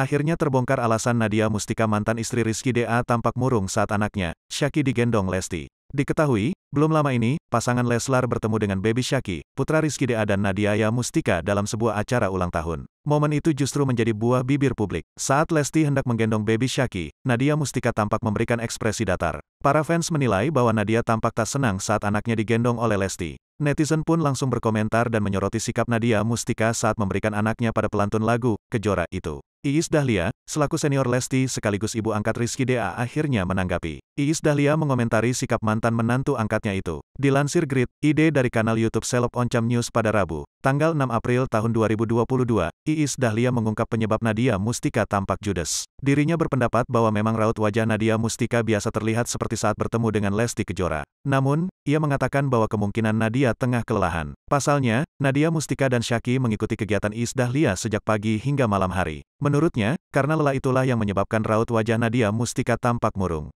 Akhirnya terbongkar alasan Nadia Mustika mantan istri Rizky DA tampak murung saat anaknya, Syaki digendong Lesti. Diketahui, belum lama ini, pasangan Leslar bertemu dengan Baby Syaki, putra Rizky DA dan Nadia Ya Mustika dalam sebuah acara ulang tahun. Momen itu justru menjadi buah bibir publik. Saat Lesti hendak menggendong Baby Syaki, Nadia Mustika tampak memberikan ekspresi datar. Para fans menilai bahwa Nadia tampak tak senang saat anaknya digendong oleh Lesti. Netizen pun langsung berkomentar dan menyoroti sikap Nadia Mustika saat memberikan anaknya pada pelantun lagu, Kejora, itu. Iis Dahlia, selaku senior Lesti sekaligus ibu angkat Rizky Dea, akhirnya menanggapi. Iis Dahlia mengomentari sikap mantan menantu angkatnya itu. Dilansir Grid, ide dari kanal YouTube Selop Oncam News pada Rabu, tanggal 6 April tahun 2022, Iis Dahlia mengungkap penyebab Nadia Mustika tampak judes. Dirinya berpendapat bahwa memang raut wajah Nadia Mustika biasa terlihat seperti saat bertemu dengan Lesti Kejora. Namun, ia mengatakan bahwa kemungkinan Nadia tengah kelelahan. Pasalnya, Nadia Mustika dan Syaki mengikuti kegiatan Is Dahlia sejak pagi hingga malam hari. Menurutnya, karena lelah itulah yang menyebabkan raut wajah Nadia Mustika tampak murung.